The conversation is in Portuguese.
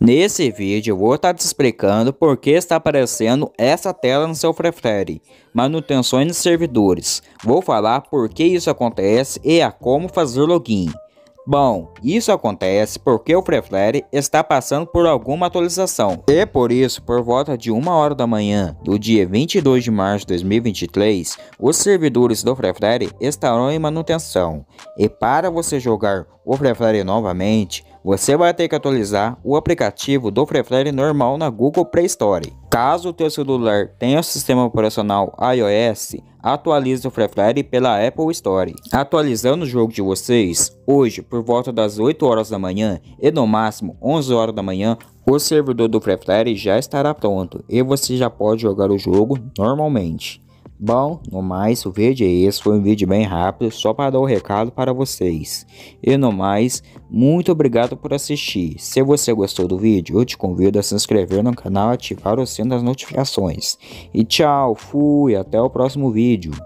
Nesse vídeo eu vou estar te explicando por que está aparecendo essa tela no seu Fire. manutenções de servidores. Vou falar por que isso acontece e a como fazer login. Bom, isso acontece porque o Freeflare está passando por alguma atualização. E por isso, por volta de uma hora da manhã do dia 22 de março de 2023, os servidores do Freeflare estarão em manutenção. E para você jogar o Freeflare novamente, você vai ter que atualizar o aplicativo do Freeflare normal na Google Play Store. Caso o teu celular tenha o sistema operacional iOS, atualize o Free Fire pela Apple Store. Atualizando o jogo de vocês, hoje por volta das 8 horas da manhã e no máximo 11 horas da manhã, o servidor do Free Fire já estará pronto e você já pode jogar o jogo normalmente. Bom, no mais, o vídeo é esse, foi um vídeo bem rápido, só para dar o um recado para vocês. E no mais, muito obrigado por assistir. Se você gostou do vídeo, eu te convido a se inscrever no canal e ativar o sino das notificações. E tchau, fui, até o próximo vídeo.